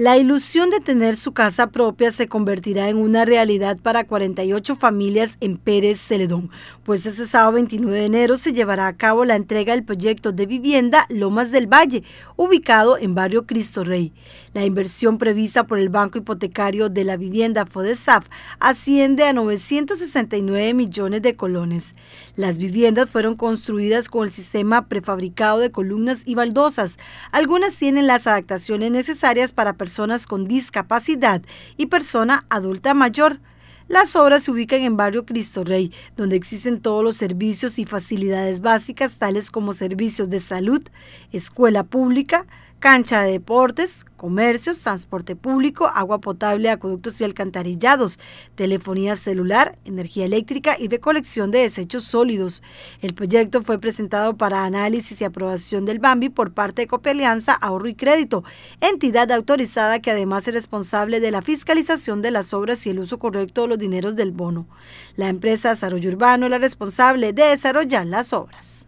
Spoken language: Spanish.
La ilusión de tener su casa propia se convertirá en una realidad para 48 familias en Pérez Celedón, pues este sábado 29 de enero se llevará a cabo la entrega del proyecto de vivienda Lomas del Valle, ubicado en Barrio Cristo Rey. La inversión prevista por el Banco Hipotecario de la Vivienda FODESAF asciende a 969 millones de colones. Las viviendas fueron construidas con el sistema prefabricado de columnas y baldosas. Algunas tienen las adaptaciones necesarias para personas con discapacidad y persona adulta mayor. Las obras se ubican en Barrio Cristo Rey, donde existen todos los servicios y facilidades básicas, tales como servicios de salud, escuela pública, cancha de deportes, comercios, transporte público, agua potable, acueductos y alcantarillados, telefonía celular, energía eléctrica y recolección de desechos sólidos. El proyecto fue presentado para análisis y aprobación del BAMBI por parte de Copelianza, Ahorro y Crédito, entidad autorizada que además es responsable de la fiscalización de las obras y el uso correcto de los dineros del bono. La empresa Desarrollo Urbano es la responsable de desarrollar las obras.